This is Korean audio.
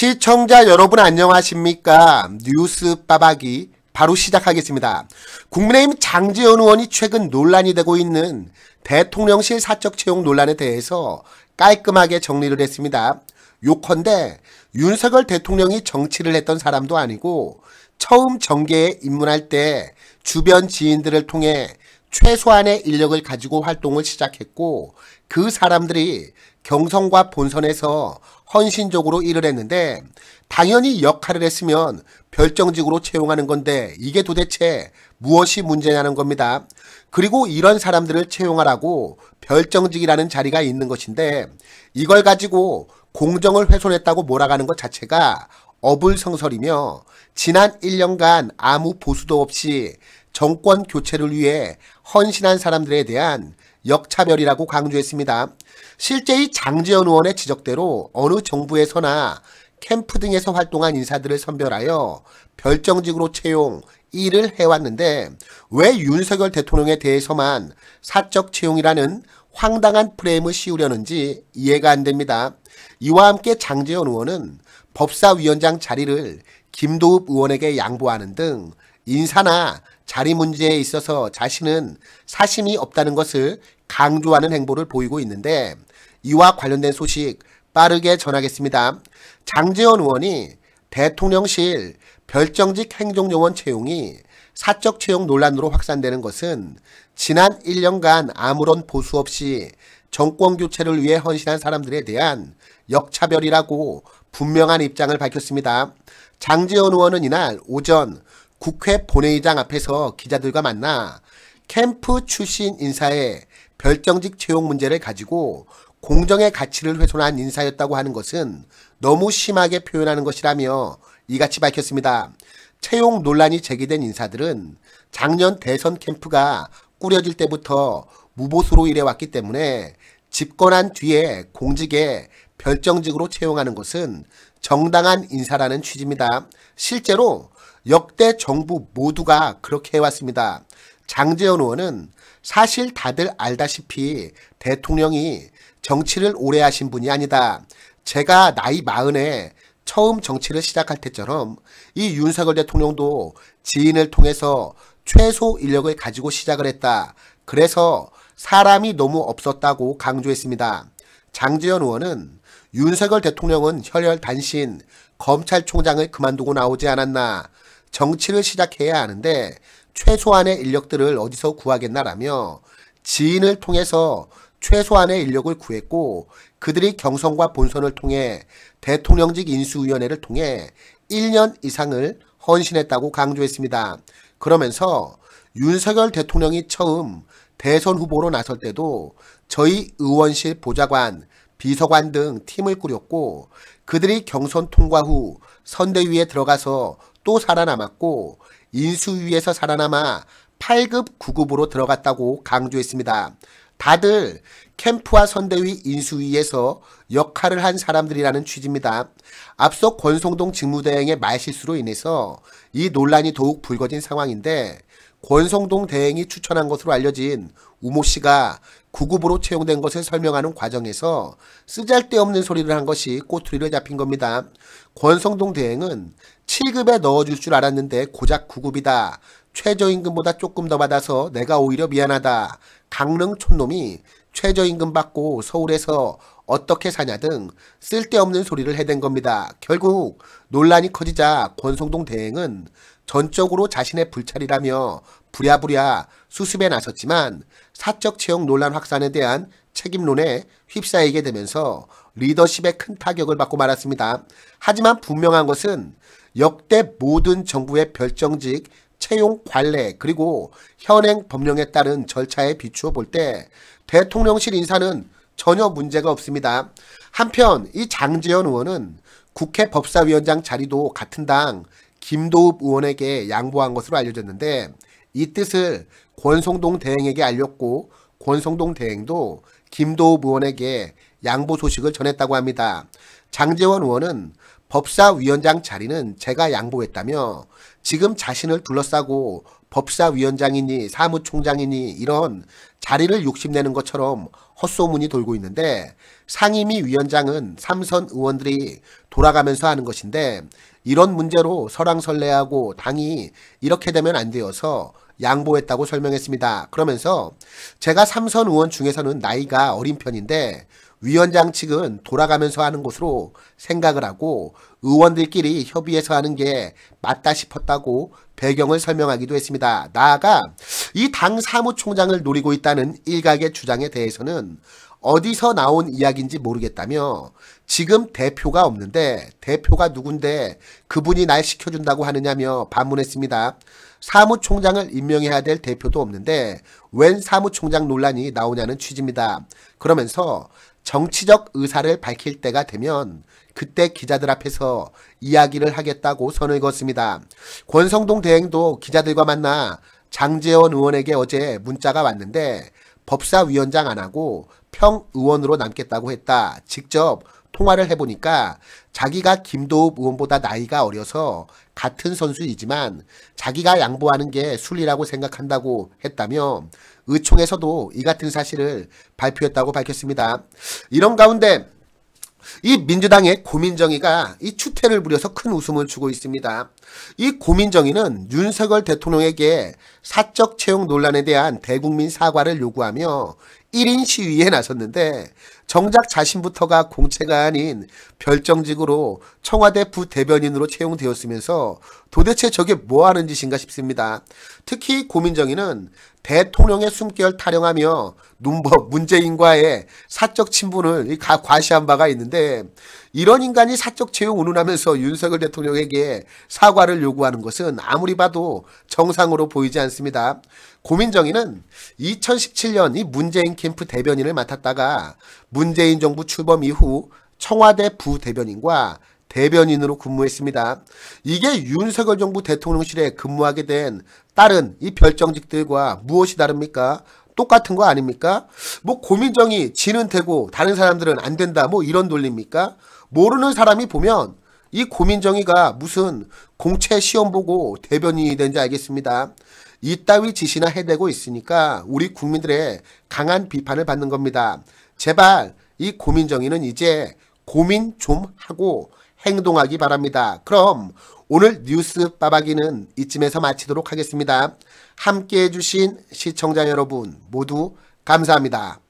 시청자 여러분 안녕하십니까? 뉴스 빠박이 바로 시작하겠습니다. 국민의힘 장재현 의원이 최근 논란이 되고 있는 대통령실 사적 채용 논란에 대해서 깔끔하게 정리를 했습니다. 요컨대 윤석열 대통령이 정치를 했던 사람도 아니고 처음 정계에 입문할 때 주변 지인들을 통해 최소한의 인력을 가지고 활동을 시작했고 그 사람들이 경선과 본선에서 헌신적으로 일을 했는데 당연히 역할을 했으면 별정직으로 채용하는 건데 이게 도대체 무엇이 문제냐는 겁니다. 그리고 이런 사람들을 채용하라고 별정직이라는 자리가 있는 것인데 이걸 가지고 공정을 훼손했다고 몰아가는 것 자체가 어불성설이며 지난 1년간 아무 보수도 없이 정권 교체를 위해 헌신한 사람들에 대한 역차별이라고 강조했습니다. 실제 이 장재현 의원의 지적대로 어느 정부에서나 캠프 등에서 활동한 인사들을 선별하여 별정직으로 채용, 일을 해왔는데 왜 윤석열 대통령에 대해서만 사적 채용이라는 황당한 프레임을 씌우려는지 이해가 안 됩니다. 이와 함께 장재현 의원은 법사위원장 자리를 김도읍 의원에게 양보하는 등 인사나 자리 문제에 있어서 자신은 사심이 없다는 것을 강조하는 행보를 보이고 있는데 이와 관련된 소식 빠르게 전하겠습니다. 장재원 의원이 대통령실 별정직 행정요원 채용이 사적 채용 논란으로 확산되는 것은 지난 1년간 아무런 보수 없이 정권 교체를 위해 헌신한 사람들에 대한 역차별이라고 분명한 입장을 밝혔습니다. 장재원 의원은 이날 오전 국회 본회의장 앞에서 기자들과 만나 캠프 출신 인사의 별정직 채용 문제를 가지고 공정의 가치를 훼손한 인사였다고 하는 것은 너무 심하게 표현하는 것이라며 이같이 밝혔습니다. 채용 논란이 제기된 인사들은 작년 대선 캠프가 꾸려질 때부터 무보수로 일해왔기 때문에 집권한 뒤에 공직에 별정직으로 채용하는 것은 정당한 인사라는 취지입니다. 실제로 역대 정부 모두가 그렇게 해왔습니다. 장재현 의원은 사실 다들 알다시피 대통령이 정치를 오래 하신 분이 아니다. 제가 나이 마흔에 처음 정치를 시작할 때처럼 이 윤석열 대통령도 지인을 통해서 최소 인력을 가지고 시작을 했다. 그래서 사람이 너무 없었다고 강조했습니다. 장재현 의원은 윤석열 대통령은 혈혈 단신, 검찰총장을 그만두고 나오지 않았나, 정치를 시작해야 하는데 최소한의 인력들을 어디서 구하겠나라며 지인을 통해서 최소한의 인력을 구했고 그들이 경선과 본선을 통해 대통령직 인수위원회를 통해 1년 이상을 헌신했다고 강조했습니다. 그러면서 윤석열 대통령이 처음 대선 후보로 나설 때도 저희 의원실 보좌관 비서관 등 팀을 꾸렸고 그들이 경선 통과 후 선대위에 들어가서 또 살아남았고 인수위에서 살아남아 8급 9급으로 들어갔다고 강조했습니다. 다들 캠프와 선대위 인수위에서 역할을 한 사람들이라는 취지입니다. 앞서 권성동 직무대행의 말실수로 인해서 이 논란이 더욱 불거진 상황인데 권성동 대행이 추천한 것으로 알려진 우모 씨가 구급으로 채용된 것을 설명하는 과정에서 쓰잘데없는 소리를 한 것이 꼬투리를 잡힌 겁니다. 권성동 대행은 7급에 넣어줄 줄 알았는데 고작 9급이다. 최저임금보다 조금 더 받아서 내가 오히려 미안하다. 강릉 촌놈이 최저임금 받고 서울에서 어떻게 사냐 등 쓸데없는 소리를 해댄 겁니다. 결국 논란이 커지자 권성동 대행은 전적으로 자신의 불찰이라며 부랴부랴 수습에 나섰지만 사적 채용 논란 확산에 대한 책임론에 휩싸이게 되면서 리더십에 큰 타격을 받고 말았습니다. 하지만 분명한 것은 역대 모든 정부의 별정직, 채용 관례 그리고 현행 법령에 따른 절차에 비추어 볼 때 대통령실 인사는 전혀 문제가 없습니다. 한편 이 장재현 의원은 국회 법사위원장 자리도 같은 당 김도읍 의원에게 양보한 것으로 알려졌는데 이 뜻을 권성동 대행에게 알렸고 권성동 대행도 김도읍 의원에게 양보 소식을 전했다고 합니다. 장재원 의원은 법사위원장 자리는 제가 양보했다며 지금 자신을 둘러싸고 법사위원장이니 사무총장이니 이런 자리를 욕심내는 것처럼 헛소문이 돌고 있는데 상임위 위원장은 삼선 의원들이 돌아가면서 하는 것인데 이런 문제로 설왕설래하고 당이 이렇게 되면 안 되어서 양보했다고 설명했습니다. 그러면서 제가 삼선 의원 중에서는 나이가 어린 편인데 위원장 측은 돌아가면서 하는 것으로 생각을 하고 의원들끼리 협의해서 하는 게 맞다 싶었다고 배경을 설명하기도 했습니다. 나아가 이 당 사무총장을 노리고 있다는 일각의 주장에 대해서는 어디서 나온 이야기인지 모르겠다며 지금 대표가 없는데 대표가 누군데 그분이 날 시켜준다고 하느냐며 반문했습니다. 사무총장을 임명해야 될 대표도 없는데 웬 사무총장 논란이 나오냐는 취지입니다. 그러면서 정치적 의사를 밝힐 때가 되면 그때 기자들 앞에서 이야기를 하겠다고 선을 걷습니다. 권성동 대행도 기자들과 만나 장재원 의원에게 어제 문자가 왔는데 법사위원장 안 하고 평의원으로 남겠다고 했다. 직접 통화를 해보니까 자기가 김도읍 의원보다 나이가 어려서 같은 선수이지만 자기가 양보하는 게 순리라고 생각한다고 했다며 의총에서도 이 같은 사실을 발표했다고 밝혔습니다. 이런 가운데 이 민주당의 고민정이가 이 추태를 부려서 큰 웃음을 주고 있습니다. 이 고민정이는 윤석열 대통령에게 사적 채용 논란에 대한 대국민 사과를 요구하며 1인 시위에 나섰는데 정작 자신부터가 공채가 아닌 별정직으로 청와대 부대변인으로 채용되었으면서 도대체 저게 뭐하는 짓인가 싶습니다. 특히 고민정이는 대통령의 숨결 타령하며 눈법 문재인과의 사적 친분을 과시한 바가 있는데 이런 인간이 사적 채용 운운하면서 윤석열 대통령에게 사과를 요구하는 것은 아무리 봐도 정상으로 보이지 않습니다. 고민정이는 2017년 이 문재인 캠프 대변인을 맡았다가 문재인 정부 출범 이후 청와대 부대변인과 대변인으로 근무했습니다. 이게 윤석열 정부 대통령실에 근무하게 된 다른 이 별정직들과 무엇이 다릅니까? 똑같은 거 아닙니까? 뭐 고민정이 지는 되고 다른 사람들은 안 된다 뭐 이런 논리입니까? 모르는 사람이 보면 이 고민정이가 무슨 공채 시험 보고 대변인이 된지 알겠습니다. 이따위 지시나 해대고 있으니까 우리 국민들의 강한 비판을 받는 겁니다. 제발 이 고민정의는 이제 고민 좀 하고 행동하기 바랍니다. 그럼 오늘 뉴스 빠박이는 이쯤에서 마치도록 하겠습니다. 함께해 주신 시청자 여러분 모두 감사합니다.